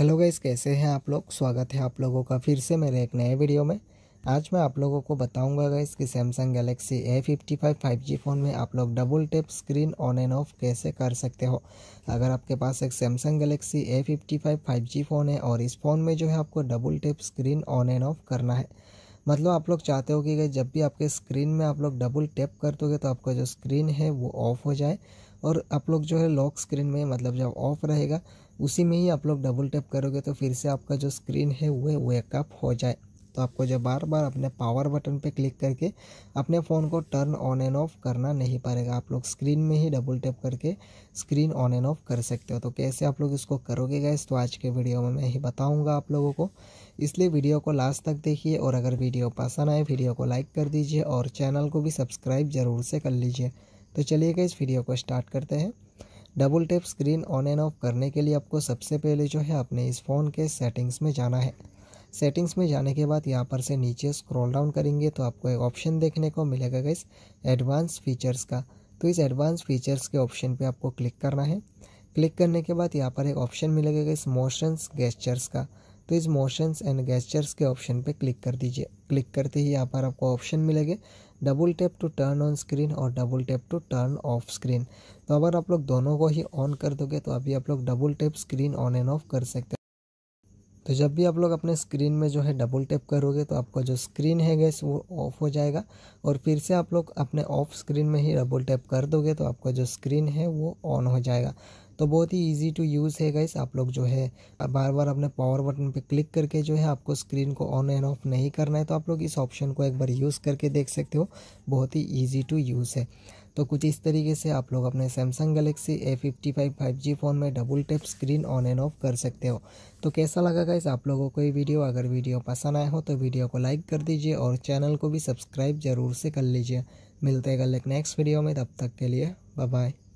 hello guys कैसे हैं आप लोग स्वागत है आप लोगों का फिर से मेरे एक नए वीडियो में आज मैं आप लोगों को बताऊंगा गाइस कि Samsung Galaxy A fifty five five G phone में आप लोग double tap screen on and off कैसे कर सकते हो अगर आपके पास एक Samsung Galaxy A fifty five five G phone है और इस फ़ोन में जो है आपको double tap screen on and off करना है मतलब आप लोग चाहते हो कि जब भी आपके स्क्रीन में आप लोग डबल टैप कर दोगे तो आपका जो स्क्रीन है वो ऑफ हो जाए और आप लोग जो है लॉक स्क्रीन में मतलब जब ऑफ रहेगा उसी में ही आप लोग डबल टैप करोगे तो फिर से आपका जो स्क्रीन है वह वेकअप हो जाए तो आपको जब बार बार अपने पावर बटन पे क्लिक करके अपने फ़ोन को टर्न ऑन एंड ऑफ करना नहीं पड़ेगा आप लोग स्क्रीन में ही डबल टैप करके स्क्रीन ऑन एंड ऑफ कर सकते हो तो कैसे आप लोग इसको करोगे गैस तो आज के वीडियो में मैं ही बताऊँगा आप लोगों को इसलिए वीडियो को लास्ट तक देखिए और अगर वीडियो पसंद आए वीडियो को लाइक कर दीजिए और चैनल को भी सब्सक्राइब ज़रूर से कर लीजिए तो चलिएगा इस वीडियो को स्टार्ट करते हैं double tap screen on and off करने के लिए आपको सबसे पहले जो है अपने इस फ़ोन के सेटिंग्स में जाना है सेटिंग्स में जाने के बाद यहाँ पर से नीचे स्क्रॉल डाउन करेंगे तो आपको एक ऑप्शन देखने को मिलेगा गाइस एडवांस फीचर्स का तो इस एडवांस फीचर्स के ऑप्शन पे आपको क्लिक करना है क्लिक करने के बाद यहाँ पर एक ऑप्शन मिलेगा गाइस मोशंस गेस्चर्स का तो इस मोशंस एंड गेस्चर्स के ऑप्शन पर क्लिक कर दीजिए क्लिक करते ही यहाँ पर आपको ऑप्शन मिलेगा double tap to turn on screen और double tap to turn off screen तो अगर आप लोग दोनों को ही ऑन कर दोगे तो अभी आप लोग double tap screen on and off कर सकते हैं तो जब भी आप लोग अपने स्क्रीन में जो है डबल टैप करोगे तो आपका जो स्क्रीन है गैस वो ऑफ हो जाएगा और फिर से आप लोग अपने ऑफ स्क्रीन में ही डबल टैप कर दोगे तो आपका जो स्क्रीन है वो ऑन हो जाएगा तो बहुत ही इजी टू यूज़ है गैस आप लोग जो है बार बार अपने पावर बटन पे क्लिक करके जो है आपको स्क्रीन को ऑन एंड ऑफ नहीं करना है तो आप लोग इस ऑप्शन को एक बार यूज़ करके देख सकते हो बहुत ही ईजी टू यूज़ है तो कुछ इस तरीके से आप लोग अपने Samsung Galaxy A fifty five five G phone में double tap screen on and off कर सकते हो तो कैसा लगा गाइस आप लोगों को ये वीडियो अगर वीडियो पसंद आया हो तो वीडियो को लाइक कर दीजिए और चैनल को भी सब्सक्राइब ज़रूर से कर लीजिए मिलते हैं कल एक नेक्स्ट वीडियो में तब तक के लिए बाय